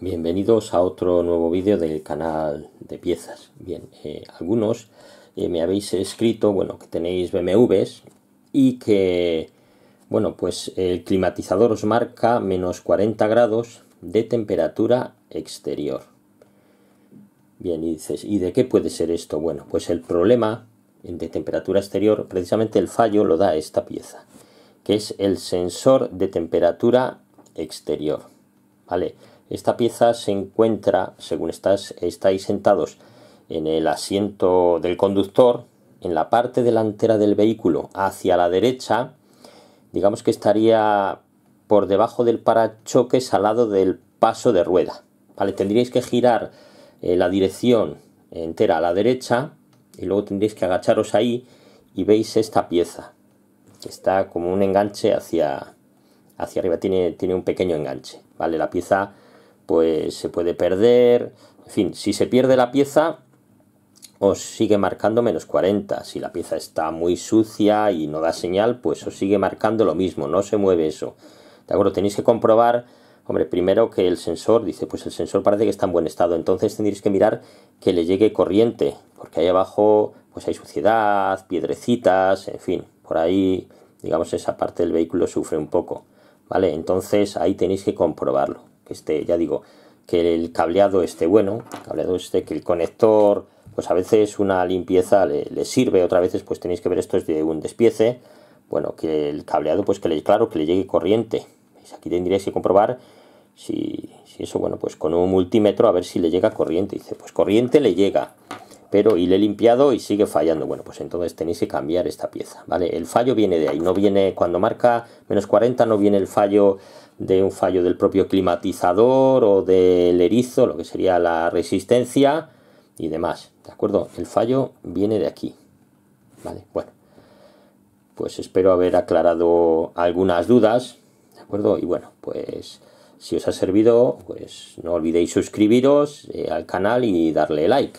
Bienvenidos a otro nuevo vídeo del canal de piezas. Bien, eh, algunos eh, me habéis escrito, bueno, que tenéis BMWs y que, bueno, pues el climatizador os marca menos 40 grados de temperatura exterior. Bien, y dices, ¿y de qué puede ser esto? Bueno, pues el problema de temperatura exterior, precisamente el fallo lo da esta pieza, que es el sensor de temperatura exterior. ¿Vale? Esta pieza se encuentra, según estáis sentados en el asiento del conductor, en la parte delantera del vehículo hacia la derecha, digamos que estaría por debajo del parachoques al lado del paso de rueda. ¿vale? Tendríais que girar eh, la dirección entera a la derecha y luego tendréis que agacharos ahí y veis esta pieza. Que está como un enganche hacia, hacia arriba, tiene, tiene un pequeño enganche. ¿vale? La pieza pues se puede perder. En fin, si se pierde la pieza, os sigue marcando menos 40. Si la pieza está muy sucia y no da señal, pues os sigue marcando lo mismo, no se mueve eso. ¿De acuerdo? Tenéis que comprobar, hombre, primero que el sensor, dice, pues el sensor parece que está en buen estado, entonces tendréis que mirar que le llegue corriente, porque ahí abajo pues hay suciedad, piedrecitas, en fin, por ahí, digamos, esa parte del vehículo sufre un poco. ¿Vale? Entonces ahí tenéis que comprobarlo que este, ya digo, que el cableado esté bueno, cableado esté, que el conector, pues a veces una limpieza le, sirve, otras veces pues tenéis que ver esto es de un despiece, bueno, que el cableado pues que le, claro, que le llegue corriente, aquí tendríais que comprobar si, si eso, bueno, pues con un multímetro a ver si le llega corriente, dice, pues corriente le llega, pero y le he limpiado y sigue fallando. Bueno, pues entonces tenéis que cambiar esta pieza, ¿vale? El fallo viene de ahí, no viene cuando marca menos 40, no viene el fallo de un fallo del propio climatizador o del erizo, lo que sería la resistencia y demás, ¿de acuerdo? El fallo viene de aquí, ¿vale? Bueno, pues espero haber aclarado algunas dudas, ¿de acuerdo? Y bueno, pues... Si os ha servido, pues no olvidéis suscribiros eh, al canal y darle like.